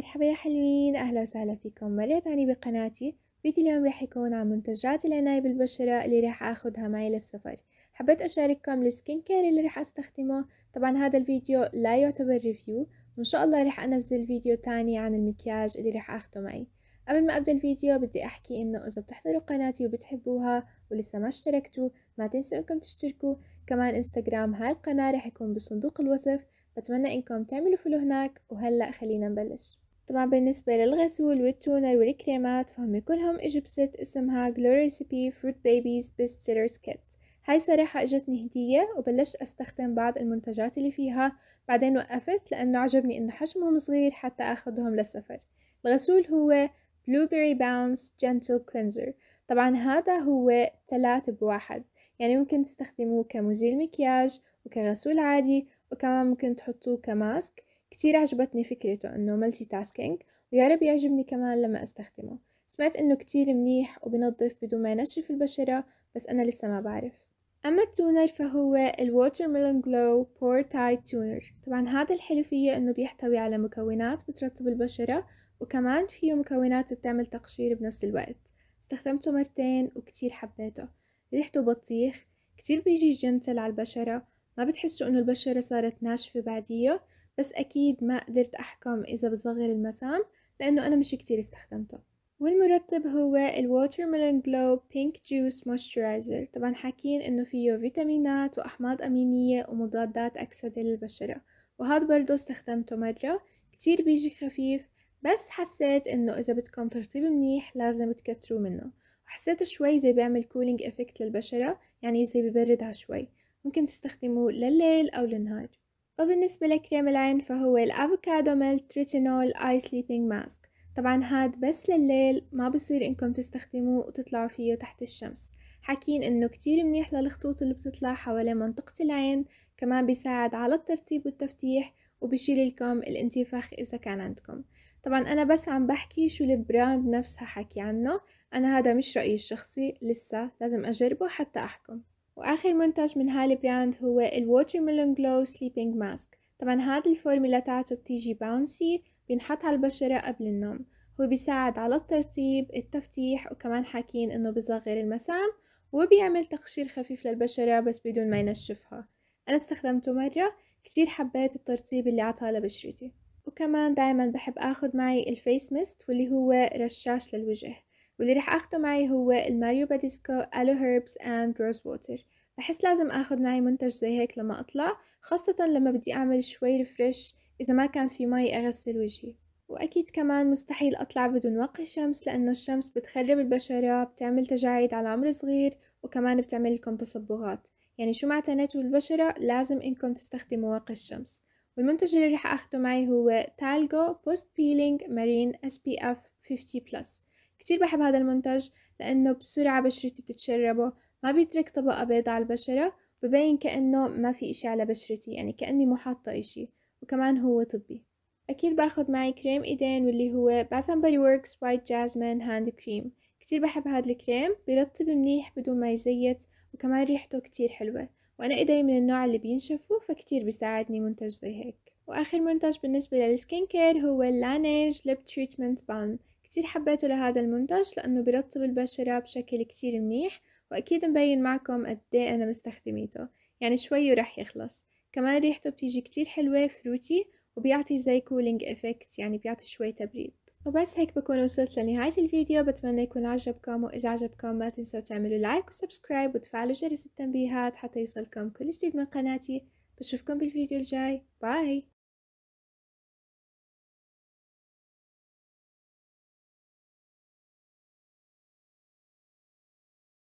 مرحبا يا حلوين أهلا وسهلا فيكم مرة تاني بقناتي فيديو اليوم رح يكون عن منتجات العناية بالبشرة اللي رح أخذها معي للسفر حبيت أشارككم السكين كير اللي رح أستخدمه طبعا هذا الفيديو لا يعتبر ريفيو وإن شاء الله رح أنزل فيديو تاني عن المكياج اللي رح أخده معي قبل ما أبدأ الفيديو بدي أحكي إنه إذا بتحضروا قناتي وبتحبوها ولسه ما اشتركتوا ما تنسوا إنكم تشتركوا كمان إنستغرام هاي القناة رح يكون بصندوق الوصف بتمنى إنكم تعملوا فولو هناك وهلأ خلينا نبلش طبعا بالنسبة للغسول والتونر والكريمات فهم كلهم اجوا بست اسمها Glow Recipe Fruit Babies Best Sellers Kit هاي صراحة اجتني هدية وبلشت استخدم بعض المنتجات اللي فيها بعدين وقفت لانه عجبني انه حجمهم صغير حتى اخذهم للسفر الغسول هو Blueberry Bounce Gentle Cleanser طبعا هذا هو ثلاث بواحد يعني ممكن تستخدموه كمزيل مكياج وكغسول عادي وكمان ممكن تحطوه كماسك كتير عجبتني فكرته انه ملتي تاسكينج ويا رب يعجبني كمان لما استخدمه سمعت انه كتير منيح وبنظف بدون ما ينشف البشرة بس انا لسه ما بعرف اما التونر فهو الووتر ميلون جلو بور تايد تونر طبعا هذا الحلو فيه انه بيحتوي على مكونات بترطب البشرة وكمان فيه مكونات بتعمل تقشير بنفس الوقت استخدمته مرتين وكتير حبيته ريحته بطيخ كتير بيجي جنتل على البشرة ما بتحسوا انه البشرة صارت ناشفة بعديه بس أكيد ما قدرت أحكم إذا بصغر المسام لأنه أنا مش كتير استخدمته والمرطب هو الواتر ميلون جلو بينك جوس موشترايزر طبعا حاكين انه فيه فيتامينات واحماض امينية ومضادات اكسدة للبشرة وهذا برضه استخدمته مرة كتير بيجي خفيف بس حسيت انه اذا بدكم ترطيب منيح لازم تكتروا منه وحسيته شوي زي بيعمل كولينج افكت للبشرة يعني زي ببردها شوي ممكن تستخدموه لليل او للنهار وبالنسبة لكريم العين فهو الأفوكادو ميلت ريتينول آي سليبينج ماسك طبعا هاد بس لليل ما بصير انكم تستخدموه وتطلعوا فيه تحت الشمس حاكين انه كتير منيح للخطوط اللي بتطلع حوالي منطقة العين كمان بيساعد على الترطيب والتفتيح وبشيل لكم الانتفاخ اذا كان عندكم طبعا انا بس عم بحكي شو البراند نفسها حكي عنه انا هذا مش رأيي الشخصي لسه لازم اجربه حتى احكم وآخر منتج من هالبراند هو ميلون جلو سليبينج ماسك طبعا هذا الفورميلا تاعته بتيجي باونسي بينحط على البشرة قبل النوم هو بيساعد على الترطيب التفتيح وكمان حاكين انه بصغر المسام وبيعمل تقشير خفيف للبشرة بس بدون ما ينشفها أنا استخدمته مرة كتير حبيت الترطيب اللي عطاه لبشرتي وكمان دايما بحب اخذ معي الفيس ميست واللي هو رشاش للوجه واللي راح اخده معي هو الماريو باديسكو الو هيربس اند روز ووتر بحس لازم اخذ معي منتج زي هيك لما اطلع خاصة لما بدي اعمل شوي ريفرش اذا ما كان في مي اغسل وجهي واكيد كمان مستحيل اطلع بدون وقي شمس لانه الشمس بتخرب البشرة بتعمل تجاعيد على عمر صغير وكمان بتعمل لكم تصبغات يعني شو ما اعتنيتوا بالبشرة لازم انكم تستخدموا واقي الشمس والمنتج اللي رح اخده معي هو تالجو بوست بيلينج مارين اس بي اف 50 بلس كتير بحب هذا المنتج لأنه بسرعة بشرتي بتتشربه ما بيترك طبقة بيضة على البشرة ببين كأنه ما في إشي على بشرتي يعني كأني محاطة إشي وكمان هو طبي أكيد باخد معي كريم إيدين واللي هو Bath Body Works White Jasmine Hand Cream كتير بحب هذا الكريم بيرطب منيح بدون ما يزيت وكمان ريحته كتير حلوة وأنا إيدي من النوع اللي بينشفوا فكتير بيساعدني منتج زي هيك وآخر منتج بالنسبة للسكين كير هو اللانيج ليب تريتمنت بالم كتير حبيته لهذا المنتج لأنه بيرطب البشرة بشكل كتير منيح وأكيد مبين معكم قد إيه أنا مستخدميته يعني شوي ورح يخلص كمان ريحته بتيجي كتير حلوة فروتي وبيعطي زي كولينج افكت يعني بيعطي شوي تبريد وبس هيك بكون وصلت لنهاية الفيديو بتمنى يكون عجبكم وإذا عجبكم ما تنسوا تعملوا لايك وسبسكرايب وتفعلوا جرس التنبيهات حتى يصلكم كل جديد من قناتي بشوفكم بالفيديو الجاي باي